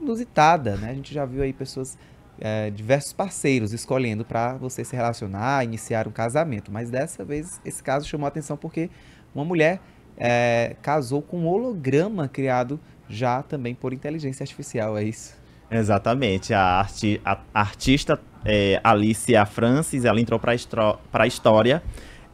inusitada, né? A gente já viu aí pessoas, é, diversos parceiros escolhendo para você se relacionar, iniciar um casamento. Mas dessa vez esse caso chamou a atenção porque uma mulher é, casou com um holograma criado já também por inteligência artificial, é isso? Exatamente. A, arti a artista é, Alicia Francis, ela entrou para a história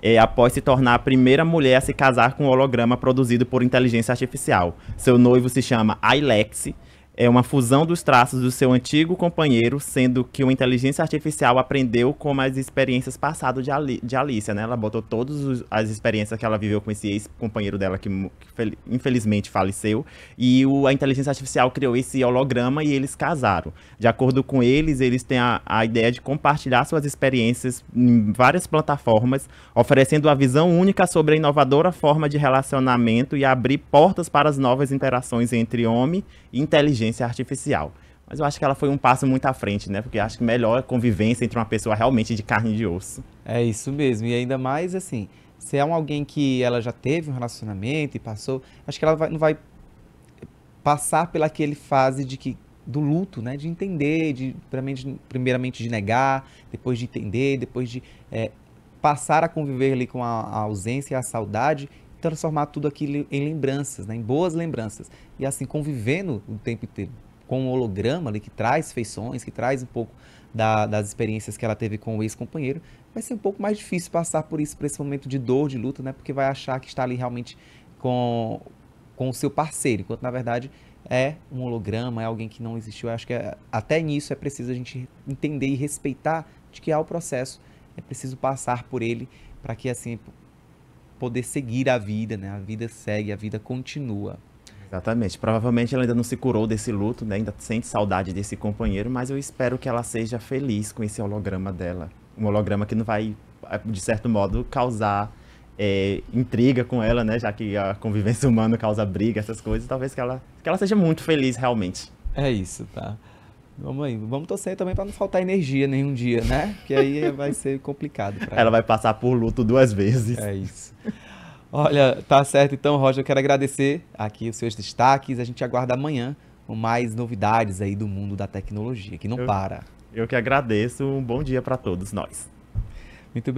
é, após se tornar a primeira mulher a se casar com um holograma produzido por inteligência artificial. Seu noivo se chama Alexi é uma fusão dos traços do seu antigo companheiro, sendo que uma inteligência artificial aprendeu com as experiências passadas de, Ali de Alicia, né? Ela botou todas as experiências que ela viveu com esse ex-companheiro dela, que, que, infelizmente faleceu, e o, a inteligência artificial criou esse holograma e eles casaram. De acordo com eles, eles têm a, a ideia de compartilhar suas experiências em várias plataformas, oferecendo a visão única sobre a inovadora forma de relacionamento e abrir portas para as novas interações entre homem e inteligência inteligência artificial. Mas eu acho que ela foi um passo muito à frente, né? Porque acho que melhor a convivência entre uma pessoa realmente de carne e de osso. É isso mesmo. E ainda mais assim, se é um alguém que ela já teve um relacionamento e passou, acho que ela vai, não vai passar pela aquele fase de que do luto, né? De entender, de primeiramente, primeiramente de negar, depois de entender, depois de é, passar a conviver ali com a, a ausência e a saudade transformar tudo aquilo em lembranças, né, em boas lembranças. E assim, convivendo o tempo inteiro com o um holograma ali, que traz feições, que traz um pouco da, das experiências que ela teve com o ex-companheiro, vai ser um pouco mais difícil passar por isso, por esse momento de dor, de luta, né? Porque vai achar que está ali realmente com, com o seu parceiro, enquanto na verdade é um holograma, é alguém que não existiu. Eu acho que é, até nisso é preciso a gente entender e respeitar de que há o processo, é preciso passar por ele para que assim poder seguir a vida, né? A vida segue, a vida continua. Exatamente. Provavelmente ela ainda não se curou desse luto, né? Ainda sente saudade desse companheiro, mas eu espero que ela seja feliz com esse holograma dela. Um holograma que não vai, de certo modo, causar é, intriga com ela, né? Já que a convivência humana causa briga, essas coisas. Talvez que ela, que ela seja muito feliz realmente. É isso, tá? Vamos aí, vamos torcer também para não faltar energia nenhum dia, né? Porque aí vai ser complicado. ela. ela vai passar por luto duas vezes. É isso. Olha, tá certo então, Roger. Eu quero agradecer aqui os seus destaques. A gente aguarda amanhã com mais novidades aí do mundo da tecnologia, que não eu, para. Eu que agradeço. Um bom dia para todos nós. Muito bem.